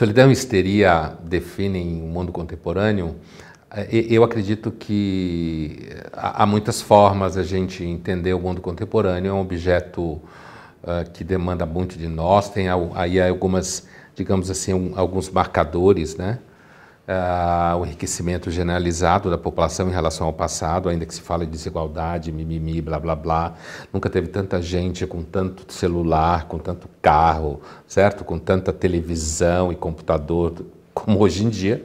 Solidão e histeria definem o mundo contemporâneo. É, eu acredito que é, há muitas formas a gente entender o mundo contemporâneo. É um objeto é, que demanda muito de nós. Tem aí algumas, digamos assim, alguns marcadores, né? uh, o enriquecimento generalizado da população em relação ao passado, ainda que se fale de desigualdade, mimimi, blá blá blá. Nunca teve tanta gente com tanto celular, com tanto carro, certo? Com tanta televisão e computador como hoje em dia.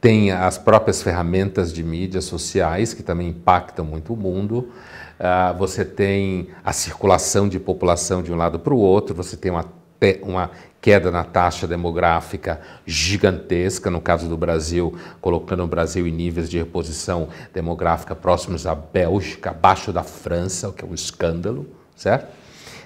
Tem as próprias ferramentas de mídias sociais, que também impactam muito o mundo. Uh, você tem a circulação de população de um lado para o outro, você tem uma uma queda na taxa demográfica gigantesca, no caso do Brasil, colocando o Brasil em níveis de reposição demográfica próximos à Bélgica, abaixo da França, o que é um escândalo, certo?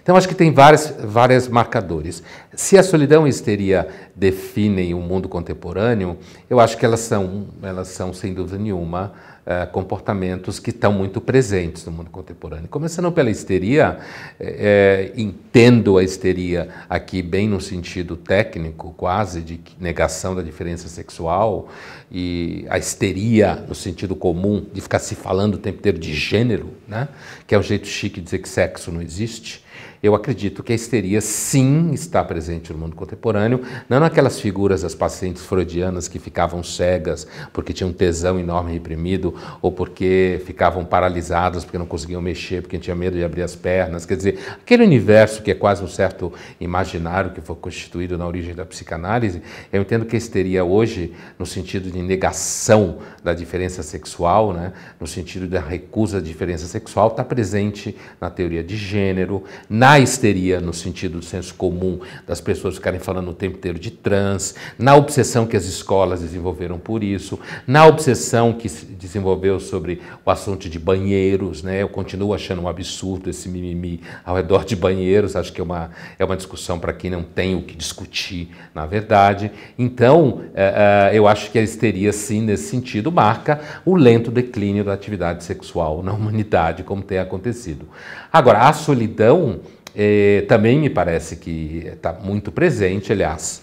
Então, acho que tem vários várias marcadores. Se a solidão e histeria definem o mundo contemporâneo, eu acho que elas são, elas são sem dúvida nenhuma, eh, comportamentos que estão muito presentes no mundo contemporâneo. Começando pela histeria, é, entendo a histeria aqui bem no sentido técnico, quase de negação da diferença sexual, e a histeria no sentido comum de ficar se falando o tempo inteiro de gênero, né? que é o jeito chique de dizer que sexo não existe eu acredito que a histeria sim está presente no mundo contemporâneo, não naquelas figuras das pacientes freudianas que ficavam cegas porque tinham um tesão enorme reprimido ou porque ficavam paralisadas porque não conseguiam mexer, porque tinham medo de abrir as pernas. Quer dizer, aquele universo que é quase um certo imaginário que foi constituído na origem da psicanálise, eu entendo que a histeria hoje, no sentido de negação da diferença sexual, né, no sentido da recusa da diferença sexual, está presente na teoria de gênero, na na histeria, no sentido do senso comum, das pessoas ficarem falando o tempo inteiro de trans, na obsessão que as escolas desenvolveram por isso, na obsessão que se desenvolveu sobre o assunto de banheiros, né? Eu continuo achando um absurdo esse mimimi ao redor de banheiros, acho que é uma, é uma discussão para quem não tem o que discutir, na verdade. Então, é, é, eu acho que a histeria, sim, nesse sentido, marca o lento declínio da atividade sexual na humanidade, como tem acontecido. Agora, a solidão é, também me parece que está muito presente, aliás.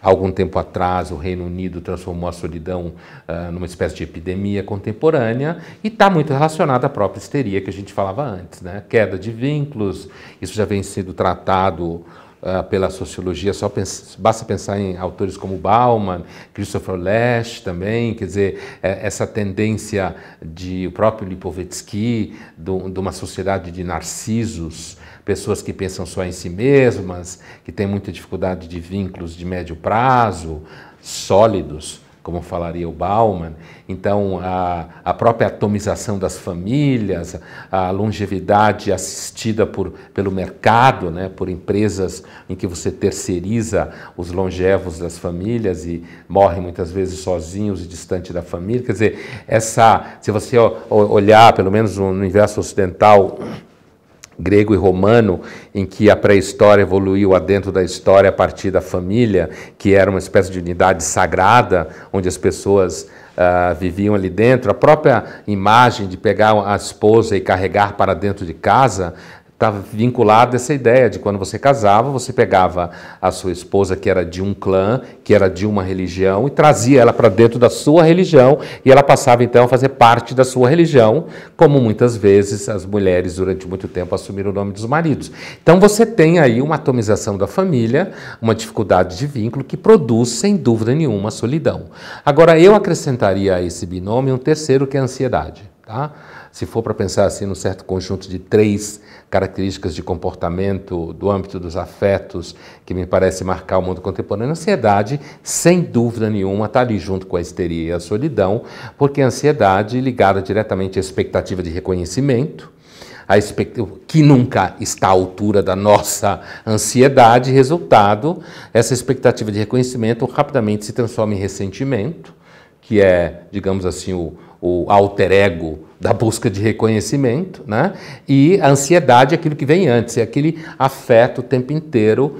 Há algum tempo atrás, o Reino Unido transformou a solidão uh, numa espécie de epidemia contemporânea e está muito relacionada à própria histeria que a gente falava antes, né? Queda de vínculos, isso já vem sendo tratado ah, pela sociologia, só pens basta pensar em autores como Bauman, Christopher Lash também, quer dizer, é, essa tendência de o próprio Lipovetsky, do, de uma sociedade de narcisos, pessoas que pensam só em si mesmas, que têm muita dificuldade de vínculos de médio prazo, sólidos como falaria o Bauman. Então, a, a própria atomização das famílias, a longevidade assistida por, pelo mercado, né, por empresas em que você terceiriza os longevos das famílias e morrem muitas vezes sozinhos e distante da família. Quer dizer, essa, se você olhar, pelo menos no universo ocidental, grego e romano, em que a pré-história evoluiu adentro da história a partir da família, que era uma espécie de unidade sagrada, onde as pessoas uh, viviam ali dentro. A própria imagem de pegar a esposa e carregar para dentro de casa está vinculado a essa ideia de quando você casava, você pegava a sua esposa que era de um clã, que era de uma religião, e trazia ela para dentro da sua religião, e ela passava então a fazer parte da sua religião, como muitas vezes as mulheres durante muito tempo assumiram o nome dos maridos. Então você tem aí uma atomização da família, uma dificuldade de vínculo que produz, sem dúvida nenhuma, solidão. Agora eu acrescentaria a esse binômio um terceiro que é a ansiedade. Tá? Se for para pensar assim num certo conjunto de três características de comportamento do âmbito dos afetos que me parece marcar o mundo contemporâneo, a ansiedade, sem dúvida nenhuma, está ali junto com a histeria e a solidão, porque a ansiedade ligada diretamente à expectativa de reconhecimento, a que nunca está à altura da nossa ansiedade, resultado, essa expectativa de reconhecimento rapidamente se transforma em ressentimento que é, digamos assim, o, o alter ego da busca de reconhecimento, né? E a ansiedade é aquilo que vem antes, é aquele afeto o tempo inteiro.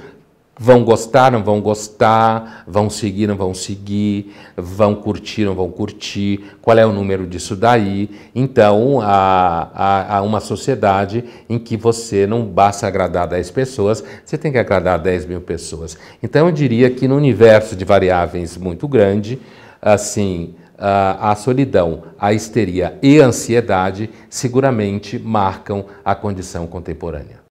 Vão gostar, não vão gostar, vão seguir, não vão seguir, vão curtir, não vão curtir, qual é o número disso daí. Então, há, há, há uma sociedade em que você não basta agradar 10 pessoas, você tem que agradar 10 mil pessoas. Então, eu diria que no universo de variáveis muito grande, assim, a solidão, a histeria e a ansiedade seguramente marcam a condição contemporânea.